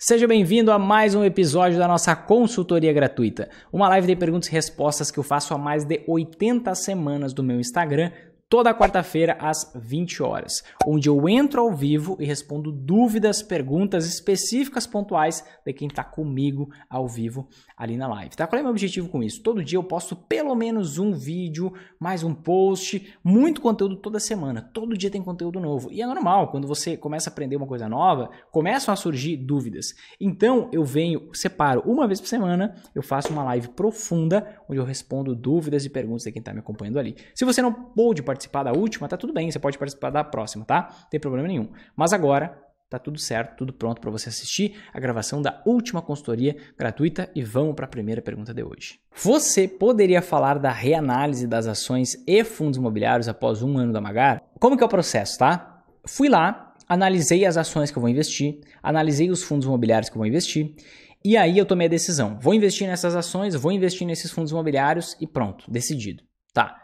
Seja bem-vindo a mais um episódio da nossa consultoria gratuita, uma live de perguntas e respostas que eu faço há mais de 80 semanas do meu Instagram toda quarta-feira às 20 horas, onde eu entro ao vivo e respondo dúvidas, perguntas específicas pontuais de quem está comigo ao vivo ali na live. Tá? Qual é o meu objetivo com isso? Todo dia eu posto pelo menos um vídeo, mais um post, muito conteúdo toda semana. Todo dia tem conteúdo novo. E é normal, quando você começa a aprender uma coisa nova, começam a surgir dúvidas. Então eu venho, separo uma vez por semana, eu faço uma live profunda onde eu respondo dúvidas e perguntas de quem está me acompanhando ali. Se você não pôde participar, participar da última, tá tudo bem, você pode participar da próxima, tá? Não tem problema nenhum. Mas agora tá tudo certo, tudo pronto para você assistir a gravação da última consultoria gratuita e vamos para a primeira pergunta de hoje. Você poderia falar da reanálise das ações e fundos imobiliários após um ano da Magar? Como que é o processo, tá? Fui lá, analisei as ações que eu vou investir, analisei os fundos imobiliários que eu vou investir e aí eu tomei a decisão. Vou investir nessas ações, vou investir nesses fundos imobiliários e pronto, decidido. Tá.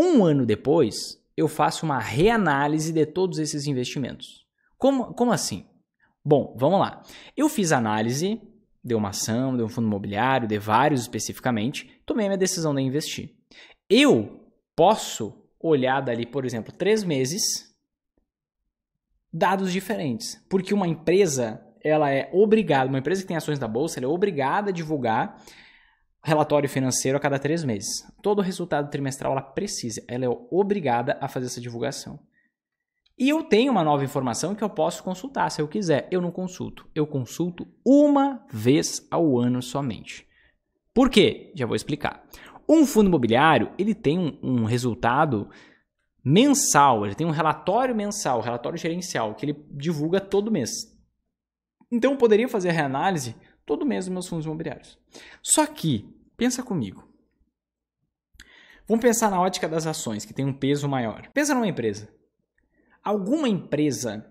Um ano depois, eu faço uma reanálise de todos esses investimentos. Como, como assim? Bom, vamos lá. Eu fiz análise de uma ação, de um fundo imobiliário, de vários especificamente, tomei minha decisão de investir. Eu posso olhar dali, por exemplo, três meses, dados diferentes, porque uma empresa ela é obrigada, uma empresa que tem ações da bolsa, ela é obrigada a divulgar relatório financeiro a cada três meses. Todo resultado trimestral ela precisa, ela é obrigada a fazer essa divulgação. E eu tenho uma nova informação que eu posso consultar se eu quiser. Eu não consulto. Eu consulto uma vez ao ano somente. Por quê? Já vou explicar. Um fundo imobiliário ele tem um, um resultado mensal, ele tem um relatório mensal, relatório gerencial que ele divulga todo mês. Então eu poderia fazer a reanálise todo mês nos meus fundos imobiliários. Só que, pensa comigo. Vamos pensar na ótica das ações, que tem um peso maior. Pensa numa empresa. Alguma empresa,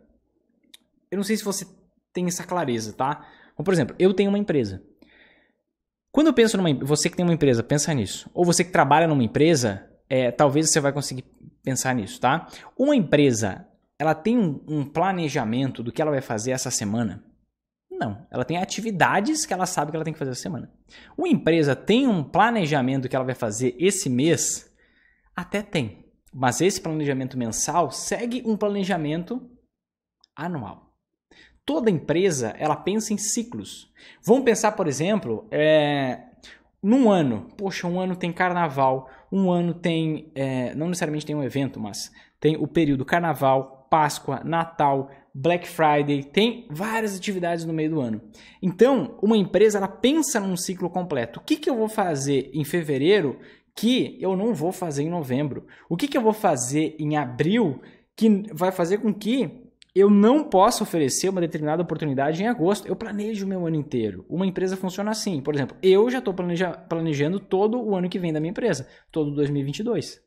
eu não sei se você tem essa clareza, tá? Como, por exemplo, eu tenho uma empresa. Quando eu penso numa você que tem uma empresa, pensa nisso. Ou você que trabalha numa empresa, é, talvez você vai conseguir pensar nisso, tá? Uma empresa, ela tem um, um planejamento do que ela vai fazer essa semana. Não, ela tem atividades que ela sabe que ela tem que fazer essa semana. Uma empresa tem um planejamento que ela vai fazer esse mês? Até tem. Mas esse planejamento mensal segue um planejamento anual. Toda empresa ela pensa em ciclos. Vamos pensar, por exemplo, é, num ano. Poxa, um ano tem carnaval, um ano tem. É, não necessariamente tem um evento, mas tem o período carnaval, Páscoa, Natal, Black Friday, tem várias atividades no meio do ano. Então, uma empresa ela pensa num ciclo completo. O que, que eu vou fazer em fevereiro que eu não vou fazer em novembro? O que, que eu vou fazer em abril que vai fazer com que eu não possa oferecer uma determinada oportunidade em agosto? Eu planejo o meu ano inteiro. Uma empresa funciona assim. Por exemplo, eu já estou planeja planejando todo o ano que vem da minha empresa, todo 2022.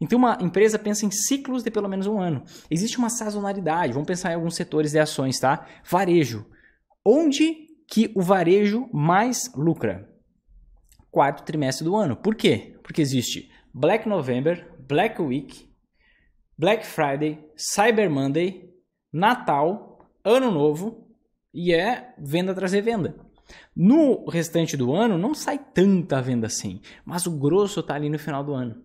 Então, uma empresa pensa em ciclos de pelo menos um ano. Existe uma sazonalidade. Vamos pensar em alguns setores de ações, tá? Varejo. Onde que o varejo mais lucra? Quarto trimestre do ano. Por quê? Porque existe Black November, Black Week, Black Friday, Cyber Monday, Natal, Ano Novo e é venda atrás de venda. No restante do ano não sai tanta venda assim, mas o grosso está ali no final do ano.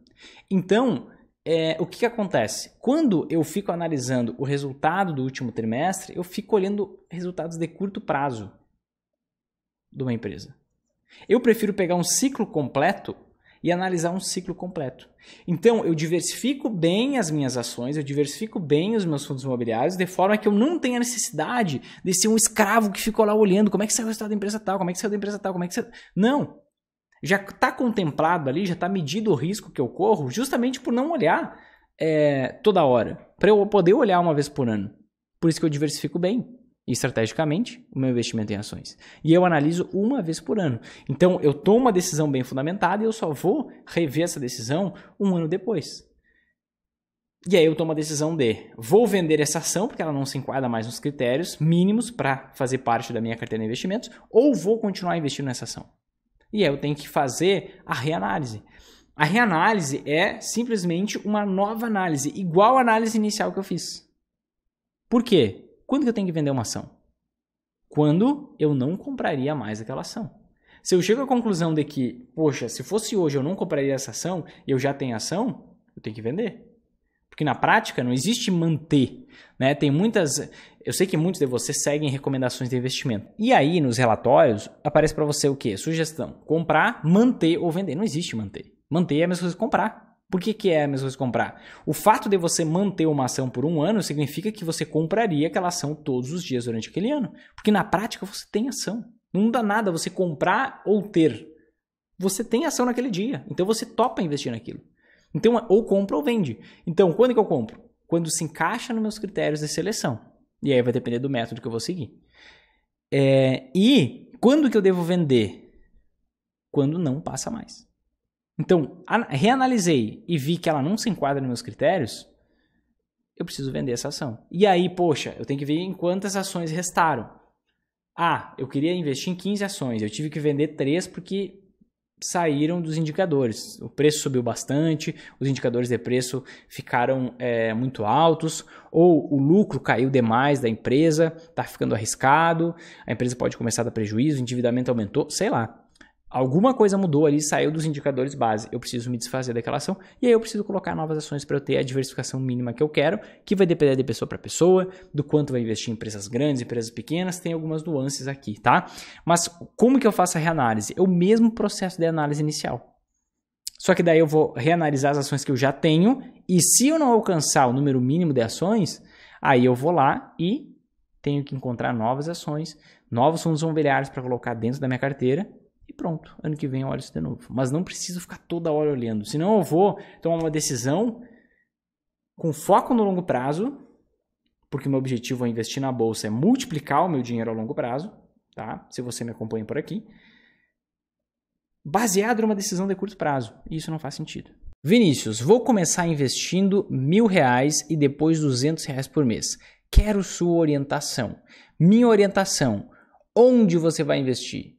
Então, é, o que, que acontece? Quando eu fico analisando o resultado do último trimestre, eu fico olhando resultados de curto prazo de uma empresa. Eu prefiro pegar um ciclo completo e analisar um ciclo completo. Então, eu diversifico bem as minhas ações, eu diversifico bem os meus fundos imobiliários, de forma que eu não tenha necessidade de ser um escravo que ficou lá olhando como é que saiu o resultado da empresa tal, como é que saiu da empresa tal, como é que saiu. Não! já está contemplado ali, já está medido o risco que eu corro, justamente por não olhar é, toda hora, para eu poder olhar uma vez por ano. Por isso que eu diversifico bem, estrategicamente, o meu investimento em ações. E eu analiso uma vez por ano. Então, eu tomo uma decisão bem fundamentada e eu só vou rever essa decisão um ano depois. E aí eu tomo a decisão de vou vender essa ação, porque ela não se enquadra mais nos critérios mínimos para fazer parte da minha carteira de investimentos, ou vou continuar investindo nessa ação. E aí eu tenho que fazer a reanálise. A reanálise é simplesmente uma nova análise, igual à análise inicial que eu fiz. Por quê? Quando que eu tenho que vender uma ação? Quando eu não compraria mais aquela ação. Se eu chego à conclusão de que, poxa, se fosse hoje eu não compraria essa ação, eu já tenho ação, eu tenho que vender. Porque na prática não existe manter. Né? Tem muitas. Eu sei que muitos de vocês seguem recomendações de investimento. E aí, nos relatórios, aparece para você o quê? Sugestão: comprar, manter ou vender. Não existe manter. Manter é a mesma coisa que comprar. Por que, que é a mesma coisa que comprar? O fato de você manter uma ação por um ano significa que você compraria aquela ação todos os dias durante aquele ano. Porque na prática você tem ação. Não dá nada você comprar ou ter. Você tem ação naquele dia. Então você topa investir naquilo. Então, é, ou compra ou vende. Então, quando que eu compro? Quando se encaixa nos meus critérios de seleção. E aí vai depender do método que eu vou seguir. É, e quando que eu devo vender? Quando não passa mais. Então, reanalisei e vi que ela não se enquadra nos meus critérios, eu preciso vender essa ação. E aí, poxa, eu tenho que ver em quantas ações restaram. Ah, eu queria investir em 15 ações, eu tive que vender 3 porque saíram dos indicadores. O preço subiu bastante, os indicadores de preço ficaram é, muito altos, ou o lucro caiu demais da empresa, está ficando arriscado, a empresa pode começar a dar prejuízo, o endividamento aumentou, sei lá. Alguma coisa mudou ali, saiu dos indicadores base. Eu preciso me desfazer daquela ação e aí eu preciso colocar novas ações para eu ter a diversificação mínima que eu quero, que vai depender de pessoa para pessoa, do quanto vai investir em empresas grandes, empresas pequenas, tem algumas nuances aqui, tá? Mas como que eu faço a reanálise? É o mesmo processo de análise inicial. Só que daí eu vou reanalisar as ações que eu já tenho e se eu não alcançar o número mínimo de ações, aí eu vou lá e tenho que encontrar novas ações, novos fundos imobiliários para colocar dentro da minha carteira pronto, ano que vem eu olho isso de novo. Mas não preciso ficar toda hora olhando, senão eu vou tomar uma decisão com foco no longo prazo, porque meu objetivo ao é investir na bolsa, é multiplicar o meu dinheiro a longo prazo, tá? Se você me acompanha por aqui, baseado numa decisão de curto prazo. E isso não faz sentido. Vinícius, vou começar investindo mil reais e depois duzentos reais por mês. Quero sua orientação. Minha orientação: onde você vai investir?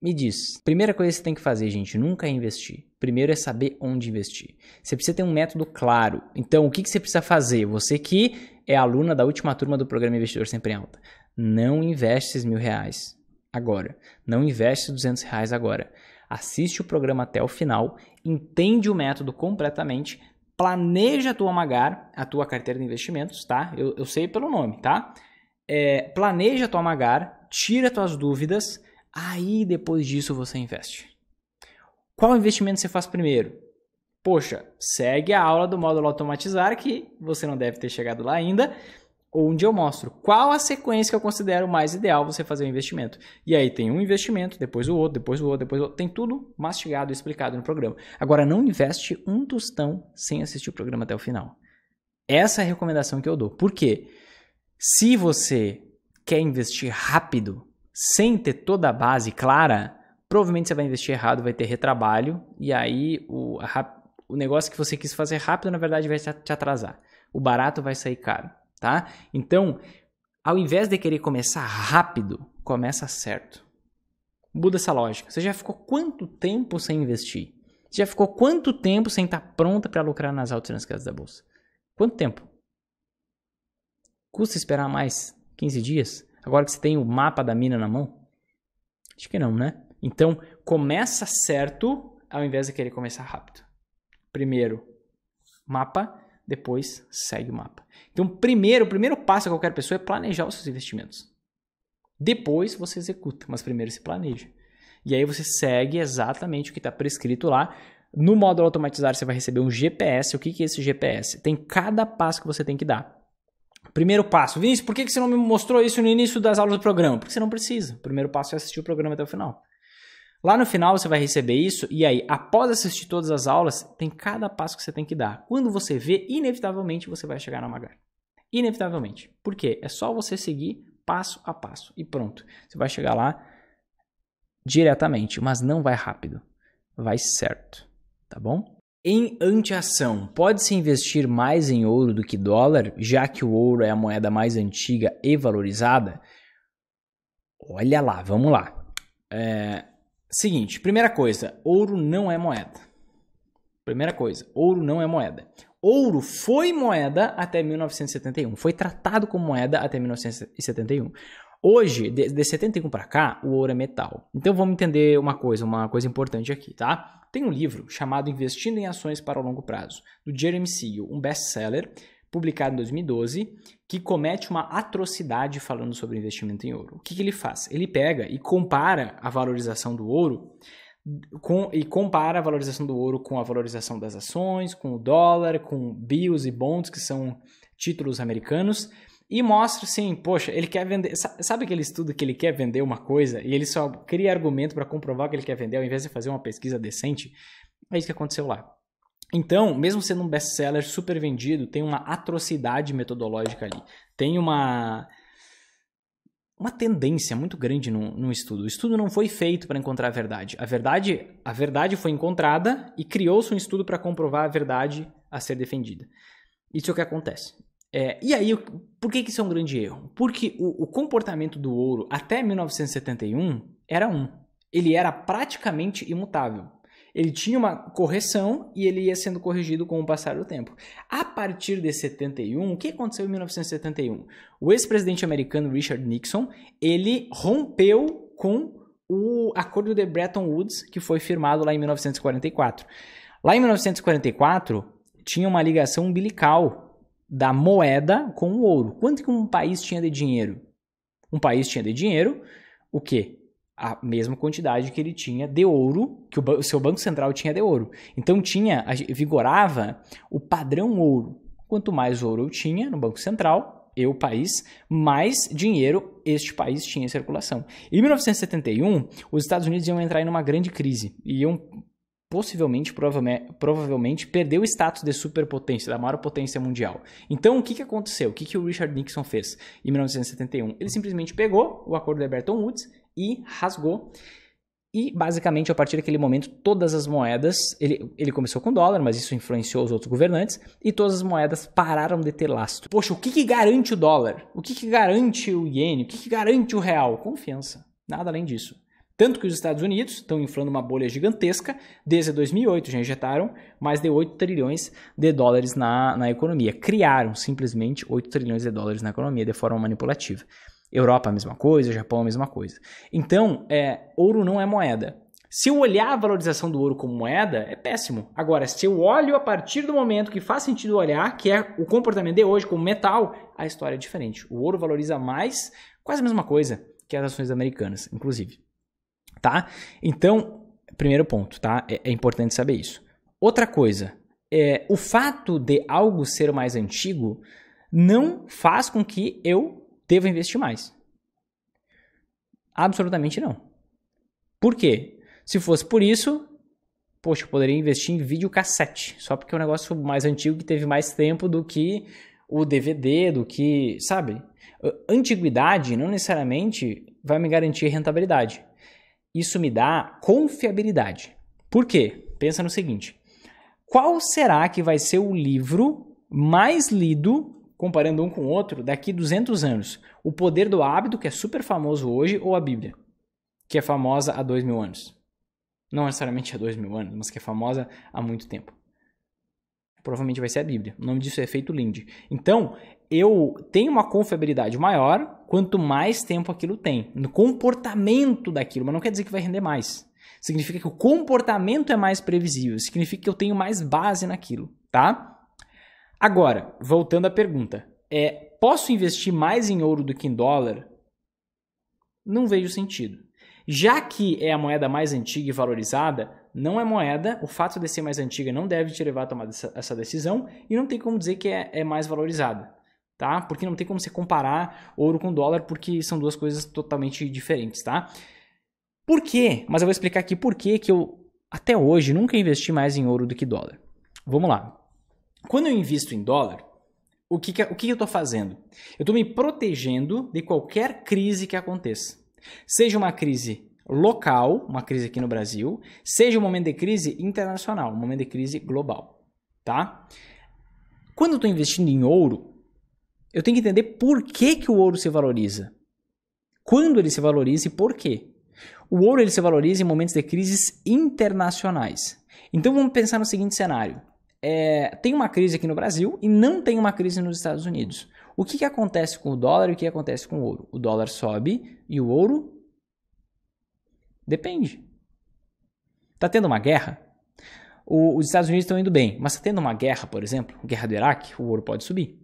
Me diz, primeira coisa que você tem que fazer, gente, nunca é investir. Primeiro é saber onde investir. Você precisa ter um método claro. Então, o que, que você precisa fazer? Você que é aluna da última turma do programa Investidor Sempre Alta, não investe esses mil reais agora. Não investe duzentos reais agora. Assiste o programa até o final, entende o método completamente, planeja a tua Magar, a tua carteira de investimentos, tá? Eu, eu sei pelo nome, tá? É, planeja a tua Magar, tira tuas dúvidas Aí depois disso você investe. Qual investimento você faz primeiro? Poxa, segue a aula do módulo automatizar que você não deve ter chegado lá ainda, onde eu mostro qual a sequência que eu considero mais ideal você fazer o um investimento. E aí tem um investimento, depois o outro, depois o outro, depois o outro, tem tudo mastigado e explicado no programa. Agora não investe um tostão sem assistir o programa até o final. Essa é a recomendação que eu dou. Por quê? Se você quer investir rápido, sem ter toda a base clara, provavelmente você vai investir errado, vai ter retrabalho, e aí o, a, o negócio que você quis fazer rápido, na verdade, vai te atrasar. O barato vai sair caro, tá? Então, ao invés de querer começar rápido, começa certo. Muda essa lógica. Você já ficou quanto tempo sem investir? Você já ficou quanto tempo sem estar pronta para lucrar nas altas da bolsa? Quanto tempo? Custa esperar mais 15 dias? Agora que você tem o mapa da mina na mão? Acho que não, né? Então, começa certo ao invés de querer começar rápido. Primeiro, mapa, depois segue o mapa. Então, primeiro, o primeiro passo a qualquer pessoa é planejar os seus investimentos. Depois você executa, mas primeiro se planeja. E aí você segue exatamente o que está prescrito lá. No módulo automatizado você vai receber um GPS. O que, que é esse GPS? Tem cada passo que você tem que dar. Primeiro passo. Vinícius, por que você não me mostrou isso no início das aulas do programa? Porque você não precisa. O primeiro passo é assistir o programa até o final. Lá no final você vai receber isso, e aí, após assistir todas as aulas, tem cada passo que você tem que dar. Quando você vê, inevitavelmente você vai chegar na Magar. Inevitavelmente. Por quê? É só você seguir passo a passo e pronto. Você vai chegar lá diretamente, mas não vai rápido. Vai certo. Tá bom? Em antiação, pode-se investir mais em ouro do que dólar, já que o ouro é a moeda mais antiga e valorizada? Olha lá, vamos lá. É... Seguinte, primeira coisa, ouro não é moeda. Primeira coisa, ouro não é moeda. Ouro foi moeda até 1971, foi tratado como moeda até 1971. Hoje, de, de 71 para cá, o ouro é metal. Então vamos entender uma coisa, uma coisa importante aqui, tá? Tem um livro chamado Investindo em Ações para o Longo Prazo, do Jeremy Siegel, um best-seller, publicado em 2012, que comete uma atrocidade falando sobre investimento em ouro. O que, que ele faz? Ele pega e compara a valorização do ouro com, e compara a valorização do ouro com a valorização das ações, com o dólar, com bills e bonds, que são títulos americanos, e mostra assim, poxa, ele quer vender. Sabe aquele estudo que ele quer vender uma coisa e ele só cria argumento para comprovar que ele quer vender ao invés de fazer uma pesquisa decente? É isso que aconteceu lá. Então, mesmo sendo um best-seller super vendido, tem uma atrocidade metodológica ali. Tem uma uma tendência muito grande no estudo. O estudo não foi feito para encontrar a verdade. A verdade, a verdade foi encontrada e criou-se um estudo para comprovar a verdade a ser defendida. Isso é o que acontece. É, e aí, por que, que isso é um grande erro? Porque o, o comportamento do ouro até 1971 era um. Ele era praticamente imutável ele tinha uma correção e ele ia sendo corrigido com o passar do tempo. A partir de 71, o que aconteceu em 1971? O ex-presidente americano Richard Nixon, ele rompeu com o acordo de Bretton Woods, que foi firmado lá em 1944. Lá em 1944, tinha uma ligação umbilical da moeda com o ouro. Quanto que um país tinha de dinheiro? Um país tinha de dinheiro o quê? A mesma quantidade que ele tinha de ouro, que o seu Banco Central tinha de ouro. Então tinha, vigorava o padrão ouro. Quanto mais ouro eu tinha no Banco Central, eu, país, mais dinheiro este país tinha em circulação. Em 1971, os Estados Unidos iam entrar em uma grande crise, iam possivelmente, provavelmente, provavelmente perdeu o status de superpotência, da maior potência mundial. Então, o que, que aconteceu? O que, que o Richard Nixon fez em 1971? Ele simplesmente pegou o acordo de Bretton Woods e rasgou. E, basicamente, a partir daquele momento, todas as moedas. Ele, ele começou com dólar, mas isso influenciou os outros governantes. E todas as moedas pararam de ter lastro. Poxa, o que, que garante o dólar? O que, que garante o iene? O que, que garante o real? Confiança. Nada além disso. Tanto que os Estados Unidos estão inflando uma bolha gigantesca, desde 2008 já injetaram mais de 8 trilhões de dólares na, na economia. Criaram simplesmente 8 trilhões de dólares na economia de forma manipulativa. Europa, a mesma coisa, Japão, a mesma coisa. Então, é, ouro não é moeda. Se eu olhar a valorização do ouro como moeda, é péssimo. Agora, se eu olho a partir do momento que faz sentido olhar, que é o comportamento de hoje como metal, a história é diferente. O ouro valoriza mais, quase a mesma coisa que as ações americanas, inclusive tá? Então, primeiro ponto, tá? É, é importante saber isso. Outra coisa, é, o fato de algo ser mais antigo não faz com que eu deva investir mais. Absolutamente não. Por quê? Se fosse por isso, poxa, eu poderia investir em videocassete, só porque é um negócio mais antigo que teve mais tempo do que o DVD, do que, sabe? Antiguidade não necessariamente vai me garantir rentabilidade. Isso me dá confiabilidade. Por quê? Pensa no seguinte: qual será que vai ser o livro mais lido, comparando um com o outro, daqui 200 anos? O Poder do Hábito, que é super famoso hoje, ou a Bíblia, que é famosa há dois mil anos? Não necessariamente há dois mil anos, mas que é famosa há muito tempo provavelmente vai ser a Bíblia. O nome disso é efeito Linde. Então, eu tenho uma confiabilidade maior quanto mais tempo aquilo tem, no comportamento daquilo, mas não quer dizer que vai render mais. Significa que o comportamento é mais previsível, significa que eu tenho mais base naquilo, tá? Agora, voltando à pergunta, é posso investir mais em ouro do que em dólar? Não vejo sentido. Já que é a moeda mais antiga e valorizada, não é moeda, o fato de ser mais antiga não deve te levar a tomar essa decisão e não tem como dizer que é, é mais valorizada, tá? Porque não tem como você comparar ouro com dólar porque são duas coisas totalmente diferentes, tá? Por quê? Mas eu vou explicar aqui por que que eu até hoje nunca investi mais em ouro do que dólar. Vamos lá. Quando eu invisto em dólar, o que, que o que eu estou fazendo? Eu estou me protegendo de qualquer crise que aconteça. Seja uma crise local, uma crise aqui no Brasil, seja um momento de crise internacional, um momento de crise global, tá? Quando eu estou investindo em ouro, eu tenho que entender por que, que o ouro se valoriza. Quando ele se valoriza e por quê. O ouro ele se valoriza em momentos de crises internacionais. Então vamos pensar no seguinte cenário. É, tem uma crise aqui no Brasil e não tem uma crise nos Estados Unidos. O que, que acontece com o dólar e o que acontece com o ouro? O dólar sobe e o ouro Depende. Tá tendo uma guerra? O, os Estados Unidos estão indo bem, mas está tendo uma guerra, por exemplo, guerra do Iraque, o ouro pode subir.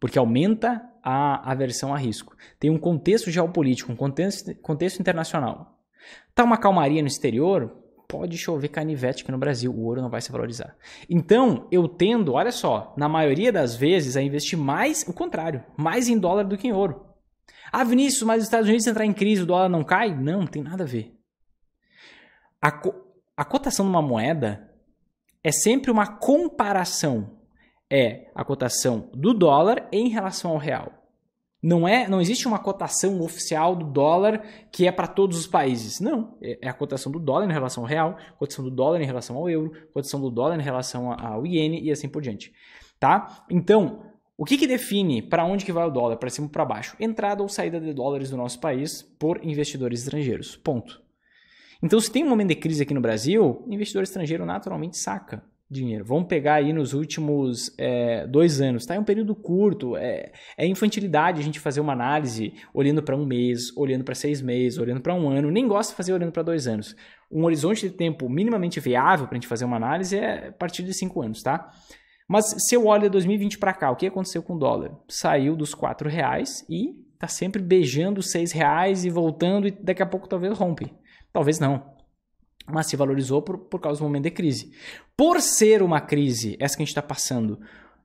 Porque aumenta a aversão a risco. Tem um contexto geopolítico, um contexto, contexto internacional. Tá uma calmaria no exterior, pode chover canivete aqui no Brasil, o ouro não vai se valorizar. Então, eu tendo, olha só, na maioria das vezes a investir mais, o contrário, mais em dólar do que em ouro. Ah, Vinícius, mas os Estados Unidos entrar em crise, o dólar não cai? Não, não tem nada a ver a, co a cotação de uma moeda é sempre uma comparação. É a cotação do dólar em relação ao real. Não é, não existe uma cotação oficial do dólar que é para todos os países. Não, é, é a cotação do dólar em relação ao real, cotação do dólar em relação ao euro, cotação do dólar em relação ao iene e assim por diante, tá? Então, o que, que define para onde que vai o dólar, para cima ou para baixo? Entrada ou saída de dólares do nosso país por investidores estrangeiros. Ponto. Então, se tem um momento de crise aqui no Brasil, investidor estrangeiro naturalmente saca dinheiro. Vamos pegar aí nos últimos é, dois anos, Está É um período curto, é, é infantilidade a gente fazer uma análise olhando para um mês, olhando para seis meses, olhando para um ano. Nem gosta de fazer olhando para dois anos. Um horizonte de tempo minimamente viável para a gente fazer uma análise é a partir de cinco anos, tá? Mas se eu olho de 2020 para cá, o que aconteceu com o dólar? Saiu dos quatro reais e está sempre beijando os seis reais e voltando e daqui a pouco talvez rompe. Talvez não. Mas se valorizou por, por causa do momento de crise. Por ser uma crise, essa que a gente está passando,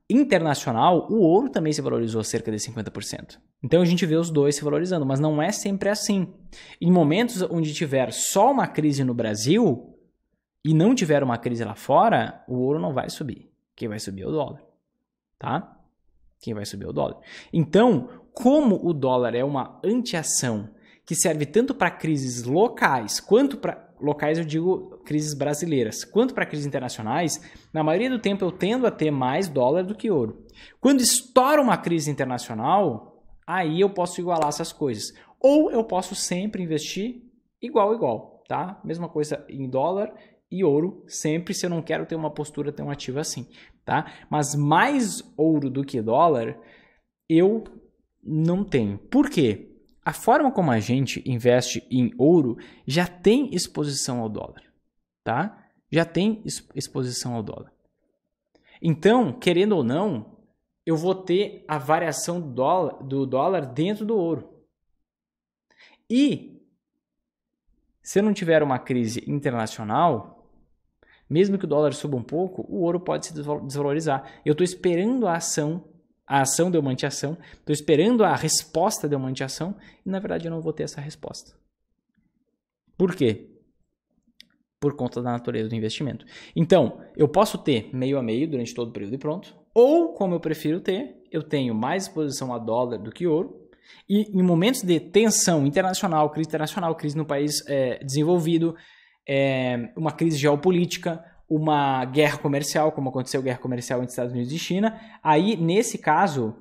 internacional, o ouro também se valorizou cerca de 50%. Então a gente vê os dois se valorizando, mas não é sempre assim. Em momentos onde tiver só uma crise no Brasil e não tiver uma crise lá fora, o ouro não vai subir. Quem vai subir é o dólar, tá? Quem vai subir é o dólar. Então, como o dólar é uma antiação que serve tanto para crises locais quanto para locais eu digo crises brasileiras, quanto para crises internacionais, na maioria do tempo eu tendo a ter mais dólar do que ouro. Quando estoura uma crise internacional, aí eu posso igualar essas coisas. Ou eu posso sempre investir igual igual, tá? Mesma coisa em dólar e ouro, sempre se eu não quero ter uma postura tão ativa assim, tá? Mas mais ouro do que dólar eu não tenho. Por quê? A forma como a gente investe em ouro já tem exposição ao dólar, tá? Já tem exposição ao dólar. Então, querendo ou não, eu vou ter a variação do dólar, do dólar dentro do ouro. E se eu não tiver uma crise internacional, mesmo que o dólar suba um pouco, o ouro pode se desvalorizar. Eu estou esperando a ação a ação deu uma antiação, estou esperando a resposta de uma antiação, e na verdade eu não vou ter essa resposta. Por quê? Por conta da natureza do investimento. Então, eu posso ter meio a meio durante todo o período e pronto, ou, como eu prefiro ter, eu tenho mais exposição a dólar do que ouro, e em momentos de tensão internacional, crise internacional, crise no país é, desenvolvido, é, uma crise geopolítica, uma guerra comercial, como aconteceu guerra comercial entre Estados Unidos e China, aí nesse caso,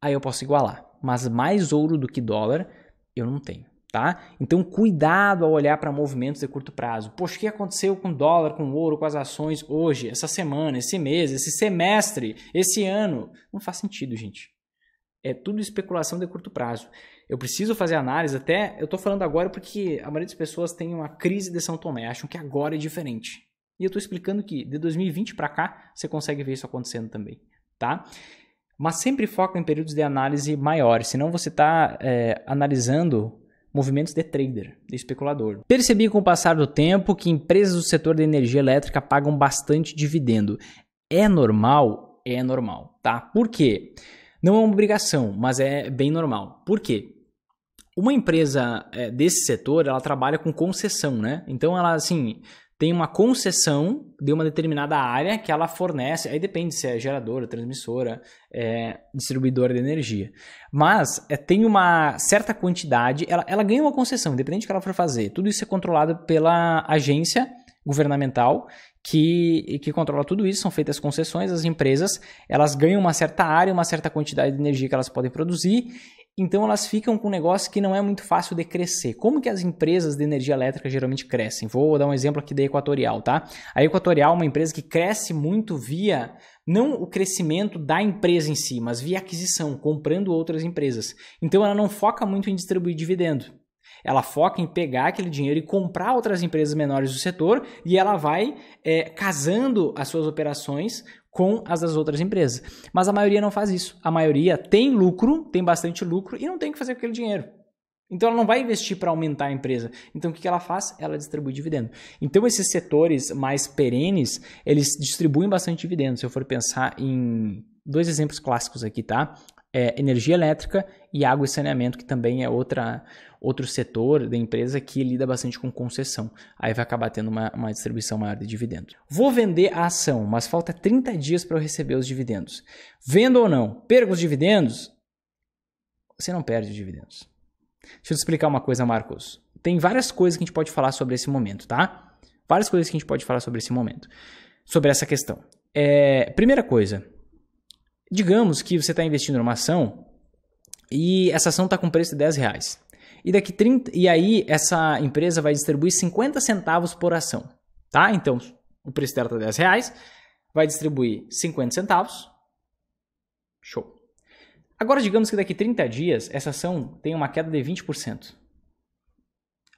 aí eu posso igualar. Mas mais ouro do que dólar eu não tenho. Tá? Então, cuidado ao olhar para movimentos de curto prazo. Poxa, o que aconteceu com dólar, com ouro, com as ações hoje, essa semana, esse mês, esse semestre, esse ano? Não faz sentido, gente. É tudo especulação de curto prazo eu preciso fazer análise. Até eu tô falando agora porque a maioria das pessoas tem uma crise de São Tomé, acham que agora é diferente. E eu tô explicando que de 2020 para cá você consegue ver isso acontecendo também, tá? Mas sempre foca em períodos de análise maiores, senão você está é, analisando movimentos de trader, de especulador. Percebi com o passar do tempo que empresas do setor da energia elétrica pagam bastante dividendo. É normal? É normal, tá? Por quê? Não é uma obrigação, mas é bem normal. Por quê? Uma empresa é, desse setor, ela trabalha com concessão, né? Então ela assim tem uma concessão de uma determinada área que ela fornece. Aí depende se é geradora, transmissora, é, distribuidora de energia. Mas é, tem uma certa quantidade, ela, ela ganha uma concessão, independente do que ela for fazer. Tudo isso é controlado pela agência governamental que, que controla tudo isso, são feitas concessões, as empresas elas ganham uma certa área, uma certa quantidade de energia que elas podem produzir então elas ficam com um negócio que não é muito fácil de crescer. Como que as empresas de energia elétrica geralmente crescem? Vou dar um exemplo aqui da Equatorial, tá? A Equatorial é uma empresa que cresce muito via não o crescimento da empresa em si, mas via aquisição, comprando outras empresas. Então ela não foca muito em distribuir dividendo. Ela foca em pegar aquele dinheiro e comprar outras empresas menores do setor e ela vai é, casando as suas operações com as das outras empresas. Mas a maioria não faz isso. A maioria tem lucro, tem bastante lucro e não tem o que fazer com aquele dinheiro. Então ela não vai investir para aumentar a empresa. Então o que ela faz? Ela distribui dividendo. Então esses setores mais perenes, eles distribuem bastante dividendo. Se eu for pensar em dois exemplos clássicos aqui, tá? é, energia elétrica e água e saneamento, que também é outra, outro setor da empresa que lida bastante com concessão. Aí vai acabar tendo uma, uma distribuição maior de dividendos. Vou vender a ação, mas falta 30 dias para eu receber os dividendos. Vendo ou não, perco os dividendos? Você não perde os dividendos. Deixa eu te explicar uma coisa, Marcos. Tem várias coisas que a gente pode falar sobre esse momento, tá? Várias coisas que a gente pode falar sobre esse momento, sobre essa questão. É, primeira coisa, Digamos que você está investindo numa ação e essa ação está com preço de 10 reais. E, daqui 30, e aí essa empresa vai distribuir 50 centavos por ação. Tá? Então, o preço dela está 10 reais, vai distribuir 50 centavos. Show. Agora, digamos que daqui 30 dias essa ação tem uma queda de 20%.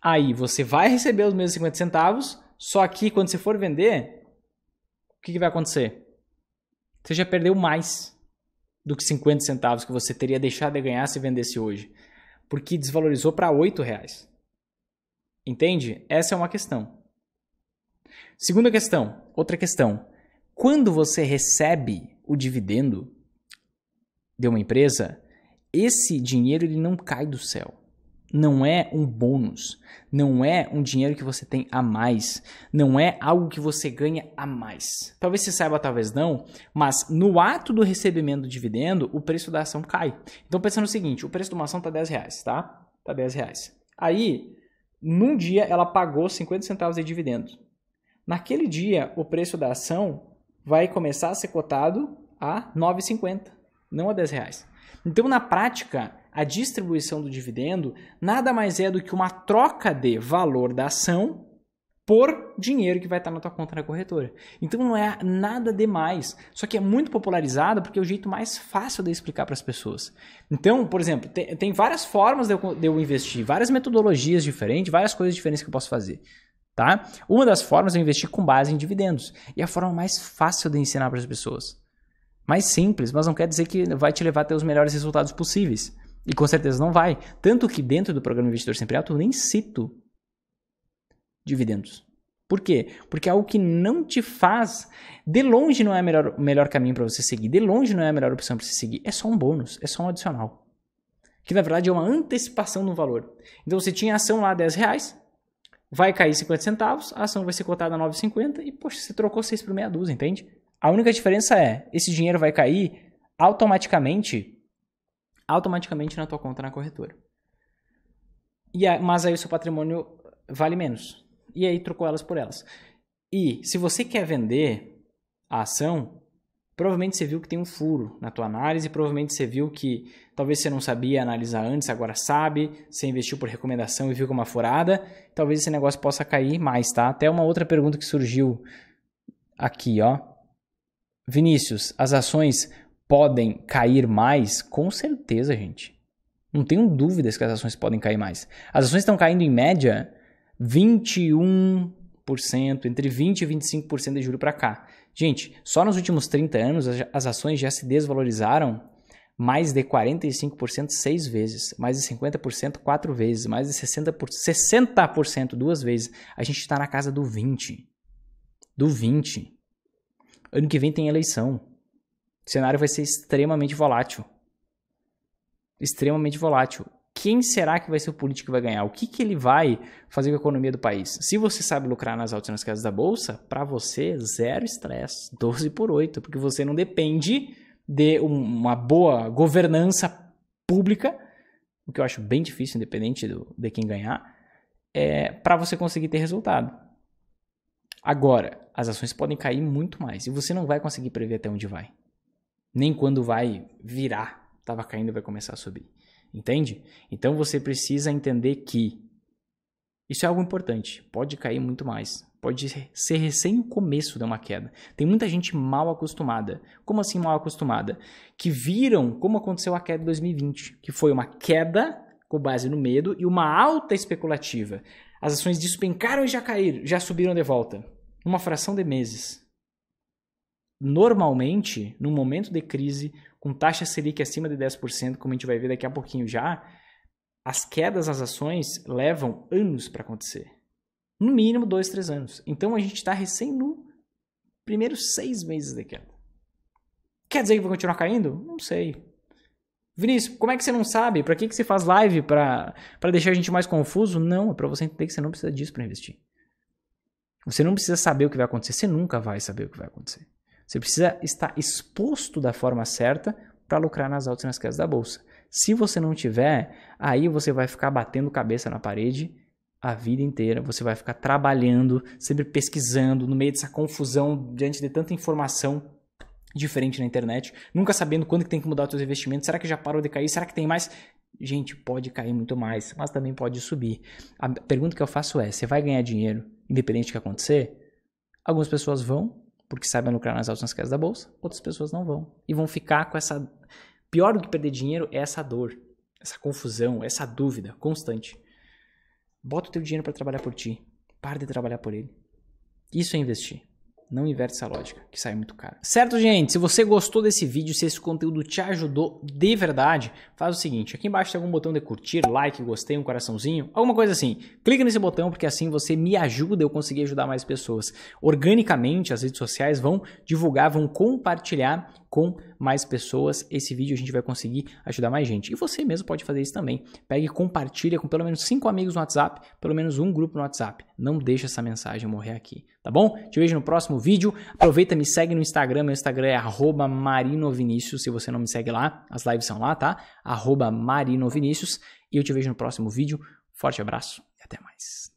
Aí você vai receber os mesmos 50 centavos, só que quando você for vender, o que, que vai acontecer? Você já perdeu mais do que 50 centavos que você teria deixado de ganhar se vendesse hoje, porque desvalorizou para 8 reais. Entende? Essa é uma questão. Segunda questão, outra questão. Quando você recebe o dividendo de uma empresa, esse dinheiro ele não cai do céu não é um bônus, não é um dinheiro que você tem a mais, não é algo que você ganha a mais. Talvez você saiba, talvez não, mas no ato do recebimento do dividendo, o preço da ação cai. Então pensa no seguinte, o preço de uma ação tá 10 reais, tá? Tá 10 reais. Aí, num dia ela pagou 50 centavos de dividendo. Naquele dia, o preço da ação vai começar a ser cotado a 9,50, não a 10 reais. Então, na prática, a distribuição do dividendo nada mais é do que uma troca de valor da ação por dinheiro que vai estar na tua conta na corretora. Então não é nada demais, só que é muito popularizado porque é o jeito mais fácil de explicar para as pessoas. Então, por exemplo, tem, várias formas de eu, de eu, investir, várias metodologias diferentes, várias coisas diferentes que eu posso fazer. Tá? Uma das formas é investir com base em dividendos. E é a forma mais fácil de ensinar para as pessoas. Mais simples, mas não quer dizer que vai te levar até os melhores resultados possíveis. E com certeza não vai. Tanto que dentro do programa Investidor Sempre Alto eu nem cito dividendos. Por quê? Porque é algo que não te faz. De longe não é o melhor, melhor caminho para você seguir. De longe não é a melhor opção para você seguir. É só um bônus, é só um adicional. Que na verdade é uma antecipação do valor. Então você tinha ação lá 10 reais, vai cair 50 centavos, a ação vai ser cotada a 9,50 e, poxa, você trocou 6 por meia dúzia, entende? A única diferença é, esse dinheiro vai cair automaticamente automaticamente na tua conta na corretora. E mas aí o seu patrimônio vale menos. E aí trocou elas por elas. E se você quer vender a ação, provavelmente você viu que tem um furo na tua análise, provavelmente você viu que talvez você não sabia analisar antes, agora sabe, você investiu por recomendação e viu que é uma furada, talvez esse negócio possa cair mais, tá? Até uma outra pergunta que surgiu aqui, ó. Vinícius, as ações podem cair mais? Com certeza, gente. Não tenho dúvidas que as ações podem cair mais. As ações estão caindo em média 21%, entre 20% e 25% de juro para cá. Gente, só nos últimos 30 anos as ações já se desvalorizaram mais de 45% seis vezes, mais de 50% quatro vezes, mais de 60%, 60% duas vezes. A gente está na casa do 20%. Do 20%. Ano que vem tem eleição. O cenário vai ser extremamente volátil. Extremamente volátil. Quem será que vai ser o político que vai ganhar? O que, que ele vai fazer com a economia do país? Se você sabe lucrar nas altas e nas quedas da bolsa, para você, zero estresse. 12 por 8. Porque você não depende de uma boa governança pública, o que eu acho bem difícil, independente do, de quem ganhar, é, para você conseguir ter resultado. Agora, as ações podem cair muito mais e você não vai conseguir prever até onde vai nem quando vai virar, estava caindo vai começar a subir. Entende? Então você precisa entender que isso é algo importante. Pode cair muito mais. Pode ser recém o começo de uma queda. Tem muita gente mal acostumada. Como assim mal acostumada? Que viram como aconteceu a queda de 2020, que foi uma queda com base no medo e uma alta especulativa. As ações despencaram e já caíram, já subiram de volta. Uma fração de meses normalmente, no momento de crise, com taxa Selic acima de 10%, como a gente vai ver daqui a pouquinho já, as quedas às ações levam anos para acontecer. No mínimo dois, três anos. Então a gente está recém no primeiros seis meses de queda. Quer dizer que vai continuar caindo? Não sei. Vinícius, como é que você não sabe? Para que, que você faz live? Para deixar a gente mais confuso? Não, é para você entender que você não precisa disso para investir. Você não precisa saber o que vai acontecer, você nunca vai saber o que vai acontecer. Você precisa estar exposto da forma certa para lucrar nas altas e nas quedas da bolsa. Se você não tiver, aí você vai ficar batendo cabeça na parede a vida inteira. Você vai ficar trabalhando, sempre pesquisando, no meio dessa confusão, diante de tanta informação diferente na internet, nunca sabendo quando que tem que mudar os seus investimentos. Será que já parou de cair? Será que tem mais? Gente, pode cair muito mais, mas também pode subir. A pergunta que eu faço é: você vai ganhar dinheiro independente do que acontecer? Algumas pessoas vão, porque sabem lucrar nas altas quedas da bolsa, outras pessoas não vão. E vão ficar com essa. Pior do que perder dinheiro é essa dor, essa confusão, essa dúvida constante. Bota o teu dinheiro para trabalhar por ti. Para de trabalhar por ele. Isso é investir. Não inverte essa lógica, que sai muito caro. Certo, gente? Se você gostou desse vídeo, se esse conteúdo te ajudou de verdade, faz o seguinte, aqui embaixo tem algum botão de curtir, like, gostei, um coraçãozinho, alguma coisa assim. Clica nesse botão porque assim você me ajuda eu conseguir ajudar mais pessoas. Organicamente, as redes sociais vão divulgar, vão compartilhar com mais pessoas. Esse vídeo a gente vai conseguir ajudar mais gente. E você mesmo pode fazer isso também. Pega e compartilha com pelo menos cinco amigos no WhatsApp, pelo menos um grupo no WhatsApp. Não deixe essa mensagem morrer aqui, tá bom? Te vejo no próximo vídeo. Aproveita, me segue no Instagram. Meu Instagram é marinovinícius. Se você não me segue lá, as lives são lá, tá? marinovinícius. E eu te vejo no próximo vídeo. Forte abraço e até mais.